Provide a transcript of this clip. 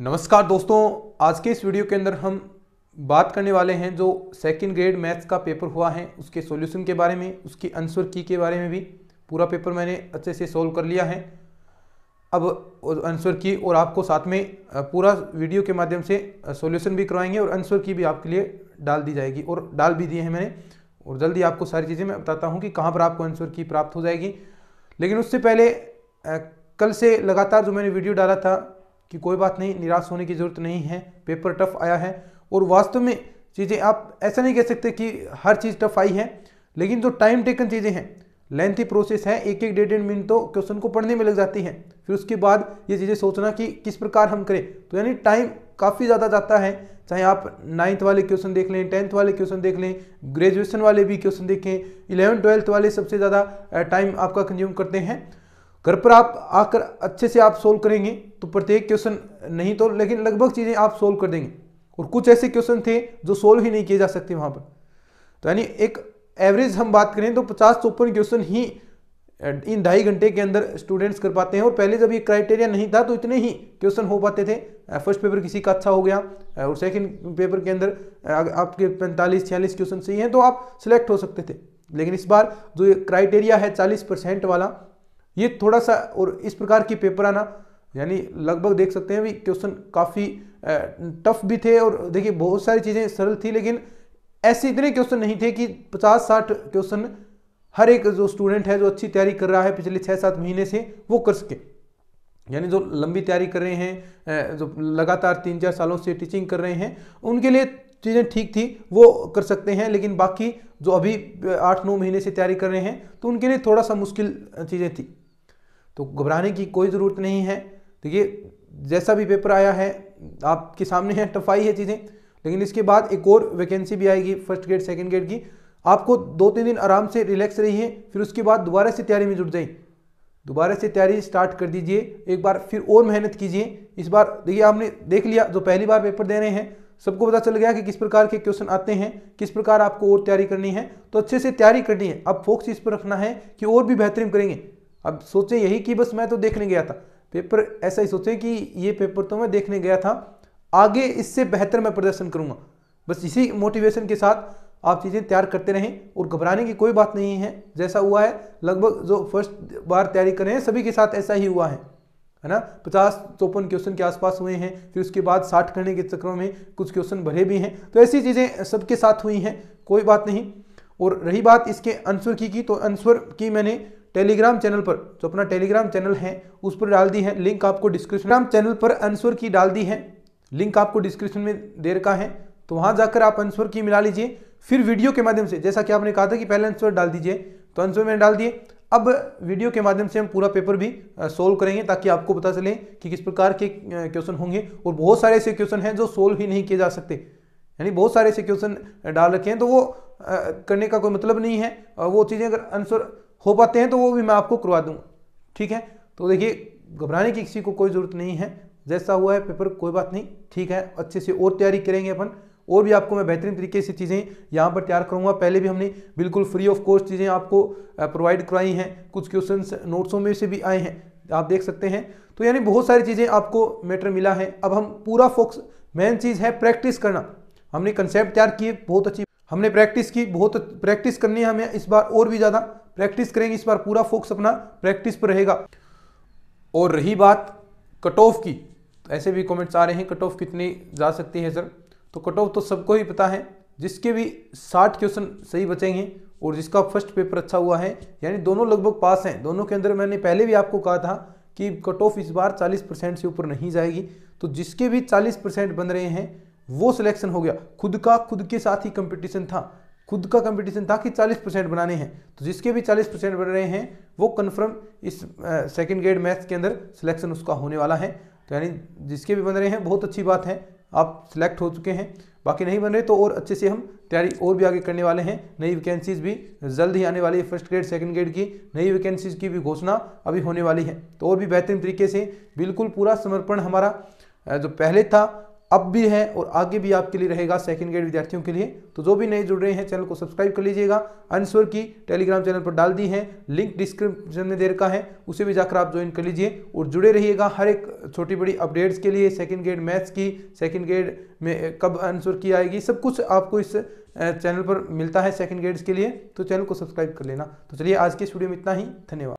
नमस्कार दोस्तों आज के इस वीडियो के अंदर हम बात करने वाले हैं जो सेकेंड ग्रेड मैथ्स का पेपर हुआ है उसके सॉल्यूशन के बारे में उसकी आंसर की के बारे में भी पूरा पेपर मैंने अच्छे से सॉल्व कर लिया है अब आंसर की और आपको साथ में पूरा वीडियो के माध्यम से सॉल्यूशन भी करवाएंगे और आंसर की भी आपके लिए डाल दी जाएगी और डाल भी दिए हैं मैंने और जल्दी आपको सारी चीज़ें मैं बताता हूँ कि कहाँ पर आपको आंसर की प्राप्त हो जाएगी लेकिन उससे पहले कल से लगातार जो मैंने वीडियो डाला था कि कोई बात नहीं निराश होने की ज़रूरत नहीं है पेपर टफ आया है और वास्तव में चीज़ें आप ऐसा नहीं कह सकते कि हर चीज़ टफ आई है लेकिन जो टाइम टेकन चीज़ें हैं लेंथी प्रोसेस है एक एक डेढ़ डेढ़ मिनट तो क्वेश्चन को पढ़ने में लग जाती है फिर उसके बाद ये चीज़ें सोचना कि किस प्रकार हम करें तो यानी टाइम काफ़ी ज़्यादा जाता है चाहे आप नाइन्थ वाले क्वेश्चन देख लें टेंथ वाले क्वेश्चन देख लें ग्रेजुएशन वाले भी क्वेश्चन देखें इलेवन ट्वेल्थ वाले सबसे ज़्यादा टाइम आपका कंज्यूम करते हैं घर पर आप आकर अच्छे से आप सोल्व करेंगे तो प्रत्येक क्वेश्चन नहीं तो लेकिन लगभग चीज़ें आप सोल्व कर देंगे और कुछ ऐसे क्वेश्चन थे जो सोल्व ही नहीं किए जा सकते वहाँ पर तो यानी एक एवरेज हम बात करें तो पचास चौपन क्वेश्चन ही इन ढाई घंटे के अंदर स्टूडेंट्स कर पाते हैं और पहले जब ये क्राइटेरिया नहीं था तो इतने ही क्वेश्चन हो पाते थे फर्स्ट पेपर किसी का अच्छा हो गया और सेकंड पेपर के अंदर आपके पैंतालीस छियालीस क्वेश्चन सही हैं तो आप सिलेक्ट हो सकते थे लेकिन इस बार जो ये क्राइटेरिया है चालीस परसेंट वाला ये थोड़ा सा और इस प्रकार की पेपर आना यानी लगभग देख सकते हैं भी क्वेश्चन काफ़ी टफ भी थे और देखिए बहुत सारी चीज़ें सरल थी लेकिन ऐसे इतने क्वेश्चन नहीं थे कि पचास साठ क्वेश्चन हर एक जो स्टूडेंट है जो अच्छी तैयारी कर रहा है पिछले छः सात महीने से वो कर सके यानी जो लंबी तैयारी कर रहे हैं जो लगातार तीन चार सालों से टीचिंग कर रहे हैं उनके लिए चीज़ें ठीक थी वो कर सकते हैं लेकिन बाकी जो अभी आठ नौ महीने से तैयारी कर रहे हैं तो उनके लिए थोड़ा सा मुश्किल चीज़ें थी तो घबराने की कोई ज़रूरत नहीं है तो ये जैसा भी पेपर आया है आपके सामने है टफाई है चीज़ें लेकिन इसके बाद एक और वैकेंसी भी आएगी फर्स्ट ग्रेड सेकेंड ग्रेड की आपको दो तीन दिन आराम से रिलैक्स रहिए फिर उसके बाद दोबारा से तैयारी में जुट जाए दोबारा से तैयारी स्टार्ट कर दीजिए एक बार फिर और मेहनत कीजिए इस बार देखिए आपने देख लिया जो पहली बार पेपर दे रहे हैं सबको पता चल गया कि किस प्रकार के क्वेश्चन आते हैं किस प्रकार आपको और तैयारी करनी है तो अच्छे से तैयारी करनी है अब फोकस इस पर रखना है कि और भी बेहतरीन करेंगे अब सोचें यही कि बस मैं तो देखने गया था पेपर ऐसा ही सोचें कि ये पेपर तो मैं देखने गया था आगे इससे बेहतर मैं प्रदर्शन करूँगा बस इसी मोटिवेशन के साथ आप चीज़ें तैयार करते रहें और घबराने की कोई बात नहीं है जैसा हुआ है लगभग जो फर्स्ट बार तैयारी कर रहे हैं सभी के साथ ऐसा ही हुआ है है ना पचास चौपन क्वेश्चन के आसपास हुए हैं फिर उसके बाद साठ करने के चक्रों में कुछ क्वेश्चन भरे भी हैं तो ऐसी चीज़ें सबके साथ हुई हैं कोई बात नहीं और रही बात इसके अनस्वर की की तो अनस्वर की मैंने टेलीग्राम चैनल पर जो अपना टेलीग्राम चैनल है उस पर डाल दी है लिंक आपको डिस्क्रिप्शन चैनल पर अनस्वर की डाल दी है लिंक आपको डिस्क्रिप्शन में दे रखा है तो वहाँ जाकर आप अनस्वर की मिला लीजिए फिर वीडियो के माध्यम से जैसा कि आपने कहा था कि पहले आंसर डाल दीजिए तो आंसर मैंने डाल दिए अब वीडियो के माध्यम से हम पूरा पेपर भी सोल्व करेंगे ताकि आपको पता चले कि किस प्रकार के क्वेश्चन होंगे और बहुत सारे ऐसे क्वेश्चन हैं जो सोल्व ही नहीं किए जा सकते यानी बहुत सारे ऐसे क्वेश्चन डाल रखे हैं तो वो करने का कोई मतलब नहीं है और वो चीज़ें अगर आंसर हो पाते हैं तो वो भी मैं आपको करवा दूँगा ठीक है तो देखिए घबराने की किसी को कोई ज़रूरत नहीं है जैसा हुआ है पेपर कोई बात नहीं ठीक है अच्छे से और तैयारी करेंगे अपन और भी आपको मैं बेहतरीन तरीके से चीज़ें यहाँ पर तैयार करूँगा पहले भी हमने बिल्कुल फ्री ऑफ कॉस्ट चीज़ें आपको प्रोवाइड कराई हैं कुछ क्वेश्चन नोट्सों में से भी आए हैं आप देख सकते हैं तो यानी बहुत सारी चीज़ें आपको मैटर मिला है अब हम पूरा फोकस मेन चीज़ है प्रैक्टिस करना हमने कंसेप्ट तैयार किए बहुत अच्छी हमने प्रैक्टिस की बहुत प्रैक्टिस करनी है हमें इस बार और भी ज़्यादा प्रैक्टिस करेंगे इस बार पूरा फोकस अपना प्रैक्टिस पर रहेगा और रही बात कट ऑफ की तो ऐसे भी कमेंट्स आ रहे हैं कट ऑफ कितनी जा सकती है सर तो कट ऑफ तो सबको ही पता है जिसके भी साठ क्वेश्चन सही बचेंगे और जिसका फर्स्ट पेपर अच्छा हुआ है यानी दोनों लगभग पास हैं दोनों के अंदर मैंने पहले भी आपको कहा था कि कट ऑफ इस बार चालीस परसेंट से ऊपर नहीं जाएगी तो जिसके भी चालीस परसेंट बन रहे हैं वो सिलेक्शन हो गया खुद का खुद के साथ ही कंपटीशन था खुद का कंपटीशन था कि 40 परसेंट बनाने हैं तो जिसके भी 40 परसेंट बन रहे हैं वो कन्फर्म इस सेकेंड ग्रेड मैथ्स के अंदर सिलेक्शन उसका होने वाला है तो यानी जिसके भी बन रहे हैं बहुत अच्छी बात है आप सिलेक्ट हो चुके हैं बाकी नहीं बन रहे तो और अच्छे से हम तैयारी और भी आगे करने वाले हैं नई वैकेंसीज भी जल्द ही आने वाली है फर्स्ट ग्रेड सेकंड ग्रेड की नई वैकेंसीज की भी घोषणा अभी होने वाली है तो और भी बेहतरीन तरीके से बिल्कुल पूरा समर्पण हमारा जो पहले था अब भी है और आगे भी आपके लिए रहेगा सेकंड ग्रेड विद्यार्थियों के लिए तो जो भी नए जुड़ रहे हैं चैनल को सब्सक्राइब कर लीजिएगा अनस्वर की टेलीग्राम चैनल पर डाल दी है लिंक डिस्क्रिप्शन में दे रखा है उसे भी जाकर आप ज्वाइन कर लीजिए और जुड़े रहिएगा हर एक छोटी बड़ी अपडेट्स के लिए सेकेंड ग्रेड मैथ्स की सेकेंड ग्रेड में कब आंसर की आएगी सब कुछ आपको इस चैनल पर मिलता है सेकेंड ग्रेड्स के लिए तो चैनल को सब्सक्राइब कर लेना तो चलिए आज के स्टूडियो में इतना ही धन्यवाद